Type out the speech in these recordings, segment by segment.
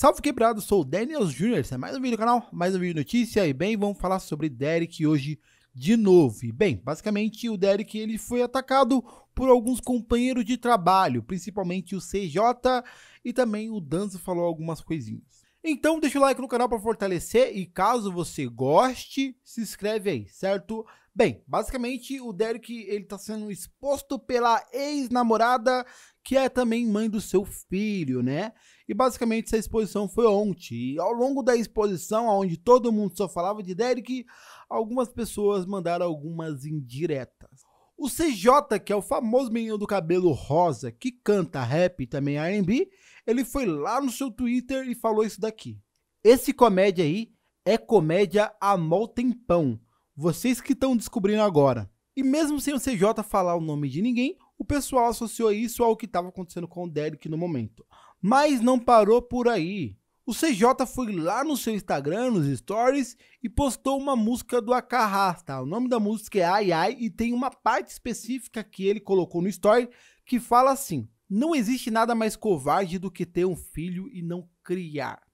Salve quebrado, sou o Daniels Jr. Esse é mais um vídeo do canal, mais um vídeo de notícia e bem, vamos falar sobre Derek hoje de novo. E bem, basicamente o Derek ele foi atacado por alguns companheiros de trabalho, principalmente o CJ e também o Danzo falou algumas coisinhas. Então deixa o like no canal para fortalecer e caso você goste, se inscreve aí, certo? Bem, basicamente o Derek ele tá sendo exposto pela ex-namorada, que é também mãe do seu filho, né? E basicamente essa exposição foi ontem. E ao longo da exposição, onde todo mundo só falava de Derek, algumas pessoas mandaram algumas indiretas. O CJ, que é o famoso menino do cabelo rosa, que canta rap e também R&B, ele foi lá no seu Twitter e falou isso daqui. Esse comédia aí é comédia há mó tempão. Vocês que estão descobrindo agora. E mesmo sem o CJ falar o nome de ninguém, o pessoal associou isso ao que estava acontecendo com o Derek no momento. Mas não parou por aí. O CJ foi lá no seu Instagram, nos stories, e postou uma música do Acarrás, tá? O nome da música é Ai Ai e tem uma parte específica que ele colocou no story que fala assim: Não existe nada mais covarde do que ter um filho e não criar.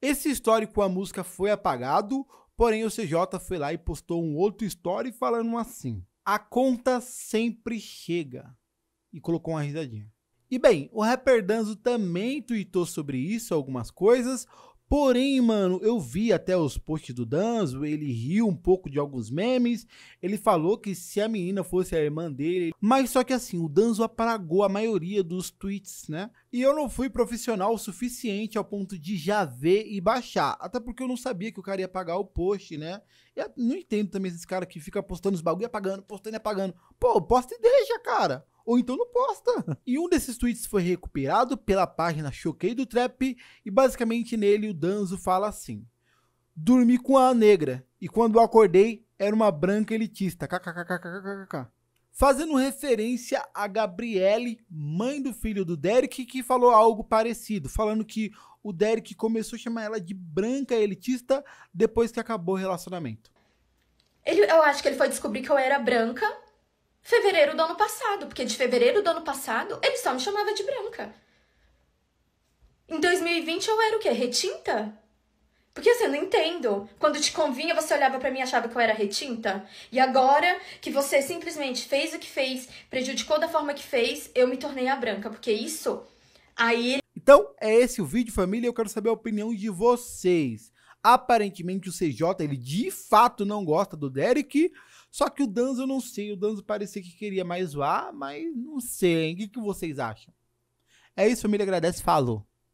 Esse story com a música foi apagado, porém o CJ foi lá e postou um outro story falando assim: a conta sempre chega. E colocou uma risadinha. E bem, o rapper Danzo também tweetou sobre isso algumas coisas. Porém, mano, eu vi até os posts do Danzo, ele riu um pouco de alguns memes, ele falou que se a menina fosse a irmã dele, mas só que assim, o Danzo apagou a maioria dos tweets, né? E eu não fui profissional o suficiente ao ponto de já ver e baixar, até porque eu não sabia que o cara ia apagar o post, né? Eu não entendo também esses caras que ficam postando os bagulho e apagando, postando e apagando. Pô, posta e deixa, cara ou então não posta. E um desses tweets foi recuperado pela página Choquei do Trap e basicamente nele o Danzo fala assim: Dormi com a negra e quando acordei era uma branca elitista. KKKKKKK. Fazendo referência a Gabriele, mãe do filho do Derek, que falou algo parecido, falando que o Derek começou a chamar ela de branca elitista depois que acabou o relacionamento. Ele, eu acho que ele foi descobrir que eu era branca fevereiro do ano passado, porque de fevereiro do ano passado ele só me chamava de branca. Em 2020 eu era o quê? Retinta? Porque assim, eu não entendo. Quando te convinha, você olhava para mim e achava que eu era retinta. E agora que você simplesmente fez o que fez, prejudicou da forma que fez, eu me tornei a branca. Porque isso aí. Então, é esse o vídeo, família. Eu quero saber a opinião de vocês. Aparentemente o CJ, ele de fato não gosta do Derek. Só que o Danzo eu não sei. O Danzo parecia que queria mais vá, mas não sei. O que, que vocês acham? É isso, família. Agradece. Falou.